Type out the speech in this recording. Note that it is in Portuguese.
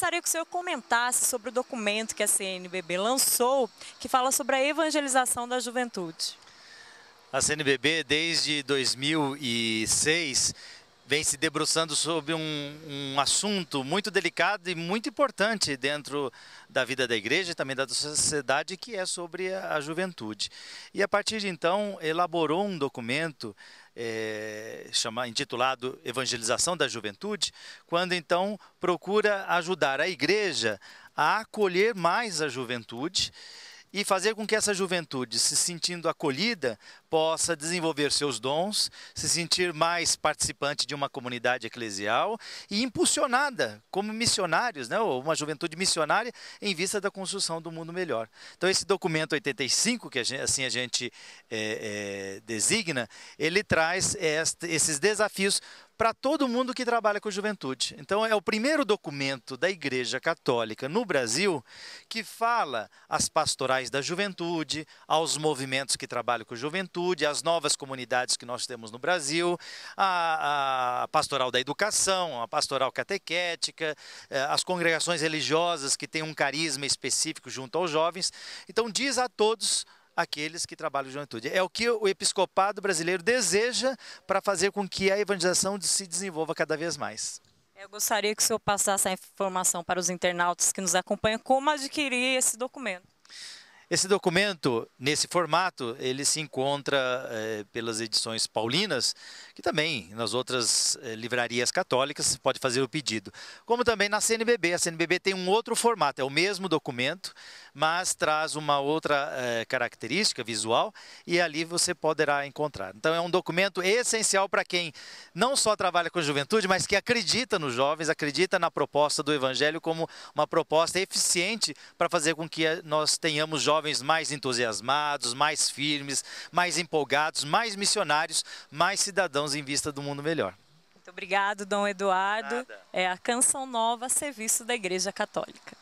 gostaria que o senhor comentasse sobre o documento que a CNBB lançou, que fala sobre a evangelização da juventude. A CNBB, desde 2006, vem se debruçando sobre um, um, assunto muito delicado e muito importante dentro da vida da igreja e também da sociedade, que é sobre a juventude. E a partir de então, elaborou um documento é, chama, intitulado Evangelização da Juventude, quando então procura ajudar a igreja a acolher mais a juventude e fazer com que essa juventude, se sentindo acolhida, possa desenvolver seus dons, se sentir mais participante de uma comunidade eclesial e impulsionada como missionários, né, ou uma juventude missionária em vista da construção do mundo melhor. Então esse documento 85, que a gente, assim a gente é, é, designa, ele traz esses desafios para todo mundo que trabalha com juventude. Então, é o primeiro documento da Igreja Católica no Brasil que fala às pastorais da juventude, aos movimentos que trabalham com juventude, às novas comunidades que nós temos no Brasil, a, a pastoral da educação, a pastoral catequética, é, as congregações religiosas que têm um carisma específico junto aos jovens. Então, diz a todos aqueles que trabalham de juventude. É o que o episcopado brasileiro deseja para fazer com que a evangelização se desenvolva cada vez mais. Eu gostaria que o senhor passasse a informação para os internautas que nos acompanham como adquirir esse documento. Esse documento, nesse formato, ele se encontra eh, pelas edições paulinas, que também nas outras eh, livrarias católicas pode fazer o pedido. Como também na CNBB. A CNBB tem um outro formato, é o mesmo documento, mas traz uma outra eh, característica visual e ali você poderá encontrar. Então é um documento essencial para quem não só trabalha com juventude, mas que acredita nos jovens, acredita na proposta do Evangelho como uma proposta eficiente para fazer com que eh, nós tenhamos jovens mais entusiasmados, mais firmes, mais empolgados, mais missionários, mais cidadãos em vista do mundo melhor. Muito obrigado, Dom Eduardo. Nada. É a Canção Nova a serviço da Igreja Católica.